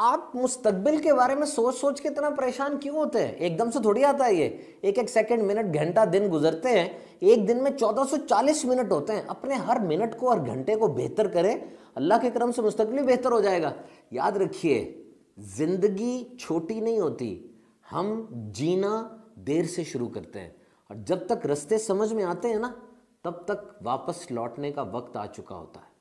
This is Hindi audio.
आप मुस्तकबिल के बारे में सोच सोच के इतना परेशान क्यों होते हैं एकदम से थोड़ी आता है ये एक एक सेकंड मिनट घंटा दिन गुजरते हैं एक दिन में 1440 मिनट होते हैं अपने हर मिनट को और घंटे को बेहतर करें अल्लाह के क्रम से मुस्तकबिल बेहतर हो जाएगा याद रखिए ज़िंदगी छोटी नहीं होती हम जीना देर से शुरू करते हैं और जब तक रस्ते समझ में आते हैं ना तब तक वापस लौटने का वक्त आ चुका होता है